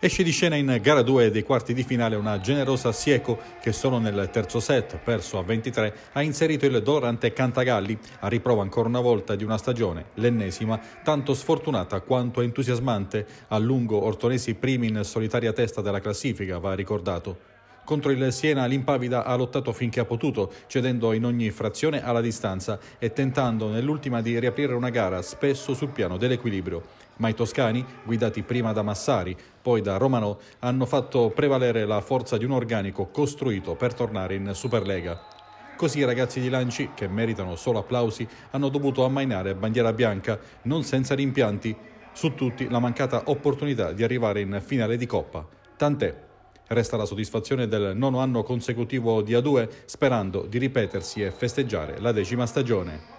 Esce di scena in gara 2 dei quarti di finale una generosa Sieco che solo nel terzo set, perso a 23, ha inserito il dolorante Cantagalli, a riprova ancora una volta di una stagione, l'ennesima, tanto sfortunata quanto entusiasmante. A lungo ortonesi primi in solitaria testa della classifica, va ricordato. Contro il Siena l'Impavida ha lottato finché ha potuto, cedendo in ogni frazione alla distanza e tentando nell'ultima di riaprire una gara spesso sul piano dell'equilibrio. Ma i toscani, guidati prima da Massari, poi da Romano, hanno fatto prevalere la forza di un organico costruito per tornare in Superlega. Così i ragazzi di Lanci, che meritano solo applausi, hanno dovuto ammainare bandiera bianca, non senza rimpianti, su tutti la mancata opportunità di arrivare in finale di Coppa. Tant'è Resta la soddisfazione del nono anno consecutivo di A2 sperando di ripetersi e festeggiare la decima stagione.